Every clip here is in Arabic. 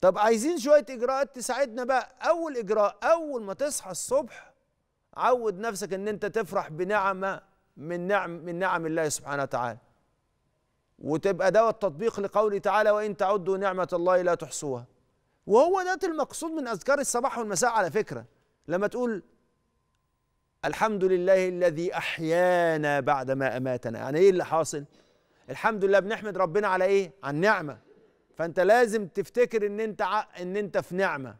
طب عايزين شويه اجراءات تساعدنا بقى اول اجراء اول ما تصحى الصبح عود نفسك ان انت تفرح بنعمه من نعم من نعم الله سبحانه وتعالى وتبقى ده التطبيق لقوله تعالى وان تعدوا نعمه الله لا تحصوها وهو ده المقصود من اذكار الصباح والمساء على فكره لما تقول الحمد لله الذي احيانا بعد ما اماتنا يعني ايه اللي حاصل الحمد لله بنحمد ربنا على ايه على النعمه فانت لازم تفتكر ان انت ان انت في نعمه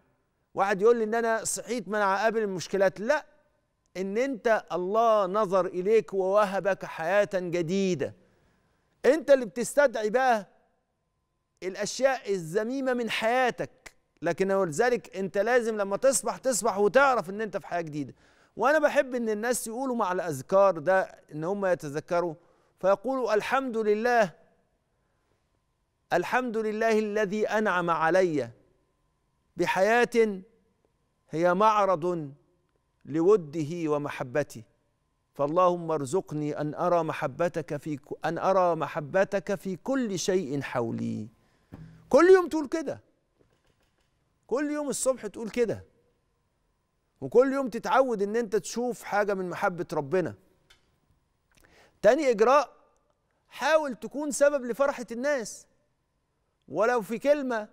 واحد يقول لي ان انا صحيت من عقابل المشكلات لا ان انت الله نظر اليك ووهبك حياه جديده انت اللي بتستدعي بقى الاشياء الذميمه من حياتك لكن ولذلك انت لازم لما تصبح تصبح وتعرف ان انت في حياه جديده وانا بحب ان الناس يقولوا مع الاذكار ده ان هم يتذكروا فيقولوا الحمد لله الحمد لله الذي انعم علي بحياه هي معرض لوده ومحبته فاللهم ارزقني ان ارى محبتك في ان ارى محبتك في كل شيء حولي كل يوم تقول كده كل يوم الصبح تقول كده وكل يوم تتعود ان انت تشوف حاجه من محبه ربنا تاني اجراء حاول تكون سبب لفرحه الناس ولو في كلمه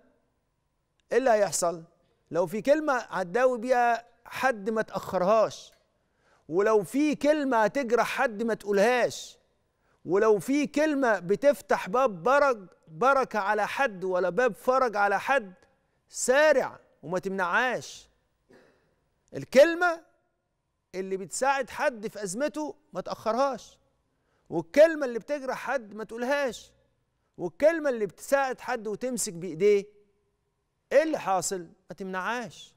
ايه اللي هيحصل لو في كلمه هتداوي بيها حد ما تاخرهاش ولو في كلمه هتجرح حد ما تقولهاش ولو في كلمه بتفتح باب برج بركه على حد ولا باب فرج على حد سارع وما تمنعهاش الكلمه اللي بتساعد حد في ازمته ما تاخرهاش والكلمه اللي بتجرح حد ما تقولهاش والكلمه اللي بتساعد حد وتمسك بايديه ايه اللي حاصل ما تمنعهاش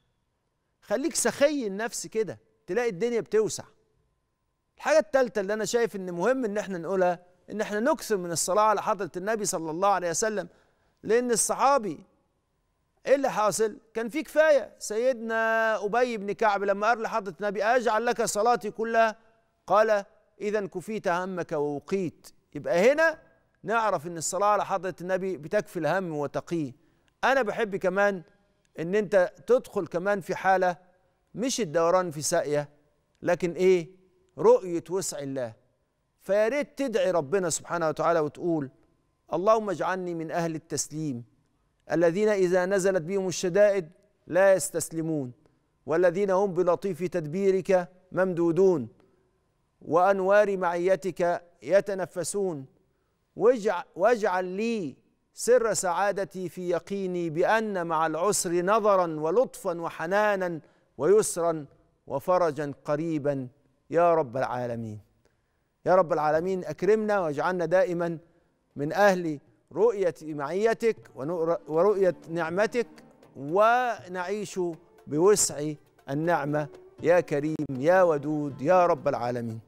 خليك سخي النفس كده تلاقي الدنيا بتوسع الحاجه الثالثه اللي انا شايف ان مهم ان احنا نقولها ان احنا نكثر من الصلاه على حضره النبي صلى الله عليه وسلم لان الصحابي ايه اللي حاصل كان في كفايه سيدنا ابي بن كعب لما قال لحضره النبي اجعل لك صلاتي كلها قال اذا كفيت همك ووقيت يبقى هنا نعرف ان الصلاه على حضره النبي بتكفي الهم وتقيه انا بحب كمان ان انت تدخل كمان في حاله مش الدوران في ساقيه لكن ايه رؤيه وسع الله فياريت تدعي ربنا سبحانه وتعالى وتقول اللهم اجعلني من اهل التسليم الذين اذا نزلت بهم الشدائد لا يستسلمون والذين هم بلطيف تدبيرك ممدودون وانوار معيتك يتنفسون واجعل, واجعل لي سر سعادتي في يقيني بأن مع العسر نظرا ولطفا وحنانا ويسرا وفرجا قريبا يا رب العالمين يا رب العالمين أكرمنا واجعلنا دائما من أهل رؤية معيتك ورؤية نعمتك ونعيش بوسع النعمة يا كريم يا ودود يا رب العالمين